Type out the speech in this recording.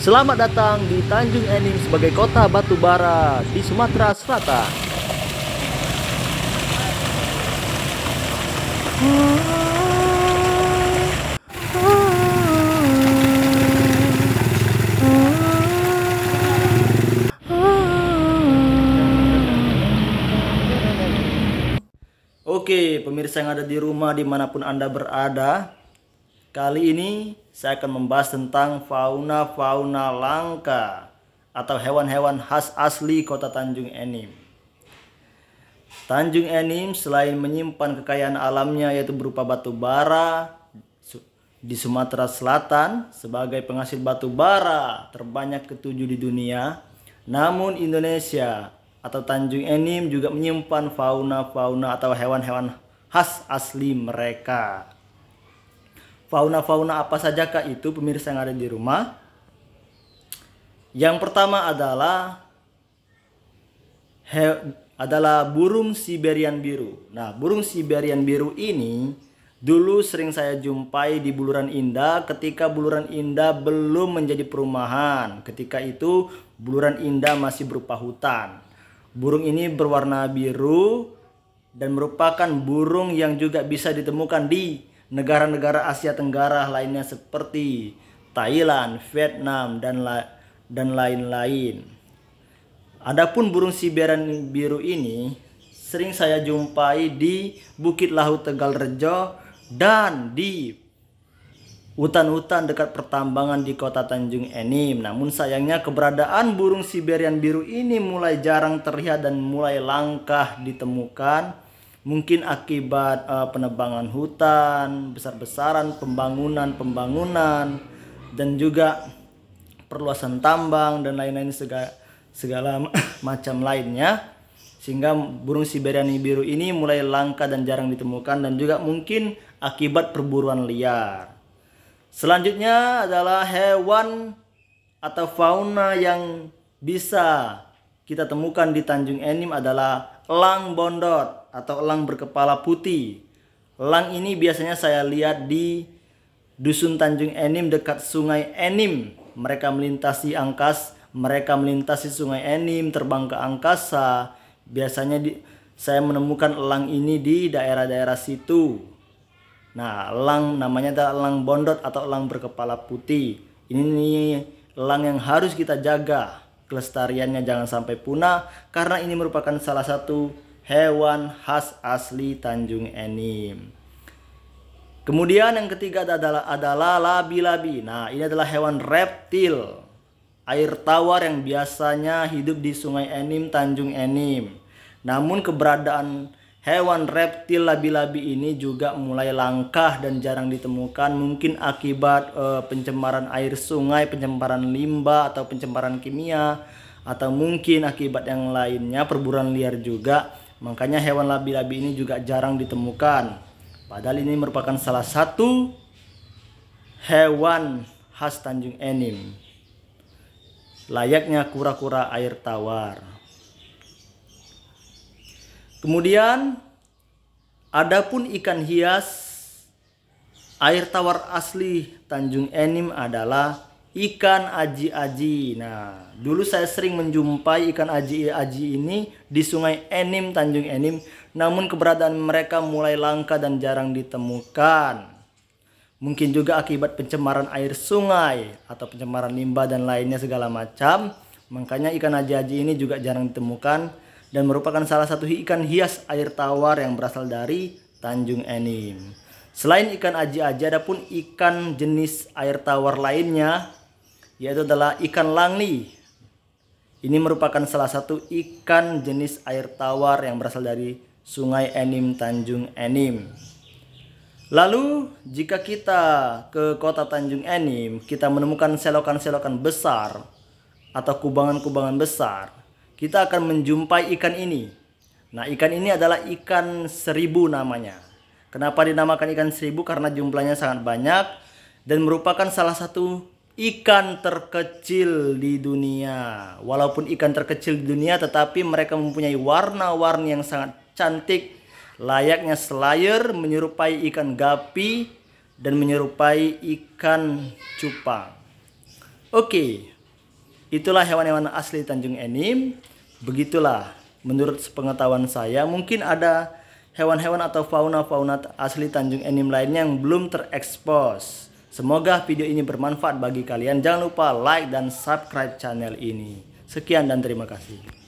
Selamat datang di Tanjung Enim sebagai kota batubara di Sumatera Selatan. Oke, pemirsa yang ada di rumah dimanapun Anda berada, Kali ini saya akan membahas tentang fauna-fauna langka atau hewan-hewan khas asli kota Tanjung Enim. Tanjung Enim selain menyimpan kekayaan alamnya yaitu berupa batu bara di Sumatera Selatan sebagai penghasil batu bara terbanyak ketujuh di dunia, namun Indonesia atau Tanjung Enim juga menyimpan fauna-fauna atau hewan-hewan khas asli mereka. Fauna-fauna apa saja kak itu pemirsa yang ada di rumah? Yang pertama adalah he, adalah burung Siberian biru. Nah, burung Siberian biru ini dulu sering saya jumpai di Buluran Indah ketika Buluran Indah belum menjadi perumahan. Ketika itu Buluran Indah masih berupa hutan. Burung ini berwarna biru dan merupakan burung yang juga bisa ditemukan di negara-negara Asia Tenggara lainnya seperti Thailand, Vietnam dan la dan lain-lain. Adapun burung Siberian biru ini sering saya jumpai di Bukit Lahu Tegal Rejo dan di hutan-hutan dekat pertambangan di kota Tanjung Enim. Namun sayangnya keberadaan burung Siberian biru ini mulai jarang terlihat dan mulai langkah ditemukan mungkin akibat uh, penebangan hutan besar-besaran pembangunan-pembangunan dan juga perluasan tambang dan lain-lain segala, segala macam lainnya sehingga burung Siberiani biru ini mulai langka dan jarang ditemukan dan juga mungkin akibat perburuan liar. Selanjutnya adalah hewan atau fauna yang bisa kita temukan di Tanjung Enim adalah elang bondot atau elang berkepala putih. Elang ini biasanya saya lihat di dusun Tanjung Enim dekat Sungai Enim. Mereka melintasi angkas, mereka melintasi Sungai Enim, terbang ke angkasa. Biasanya di, saya menemukan elang ini di daerah-daerah situ. Nah, elang namanya adalah elang bondot atau elang berkepala putih. Ini elang yang harus kita jaga kelestariannya jangan sampai punah karena ini merupakan salah satu hewan khas asli Tanjung Enim. Kemudian yang ketiga adalah adalah labi-labi. Nah, ini adalah hewan reptil air tawar yang biasanya hidup di Sungai Enim, Tanjung Enim. Namun keberadaan hewan reptil labi-labi ini juga mulai langkah dan jarang ditemukan mungkin akibat uh, pencemaran air sungai, pencemaran limbah atau pencemaran kimia atau mungkin akibat yang lainnya perburuan liar juga Makanya hewan labi-labi ini juga jarang ditemukan. Padahal ini merupakan salah satu hewan khas Tanjung Enim. Layaknya kura-kura air tawar. Kemudian adapun ikan hias air tawar asli Tanjung Enim adalah ikan aji-aji. Nah, dulu saya sering menjumpai ikan aji-aji ini di Sungai Enim, Tanjung Enim, namun keberadaan mereka mulai langka dan jarang ditemukan. Mungkin juga akibat pencemaran air sungai atau pencemaran limbah dan lainnya segala macam. Makanya ikan aji-aji ini juga jarang ditemukan dan merupakan salah satu ikan hias air tawar yang berasal dari Tanjung Enim. Selain ikan aji-aji, ada pun ikan jenis air tawar lainnya yaitu adalah ikan langli. Ini merupakan salah satu ikan jenis air tawar yang berasal dari Sungai Enim Tanjung Enim. Lalu jika kita ke kota Tanjung Enim, kita menemukan selokan-selokan besar atau kubangan-kubangan besar, kita akan menjumpai ikan ini. Nah, ikan ini adalah ikan seribu namanya. Kenapa dinamakan ikan seribu? Karena jumlahnya sangat banyak dan merupakan salah satu ikan terkecil di dunia. Walaupun ikan terkecil di dunia tetapi mereka mempunyai warna-warni yang sangat cantik layaknya selayer menyerupai ikan gapi dan menyerupai ikan cupang. Oke. Itulah hewan-hewan asli Tanjung Enim. Begitulah menurut pengetahuan saya mungkin ada hewan-hewan atau fauna-fauna asli Tanjung Enim lainnya yang belum terekspos. Semoga video ini bermanfaat bagi kalian. Jangan lupa like dan subscribe channel ini. Sekian dan terima kasih.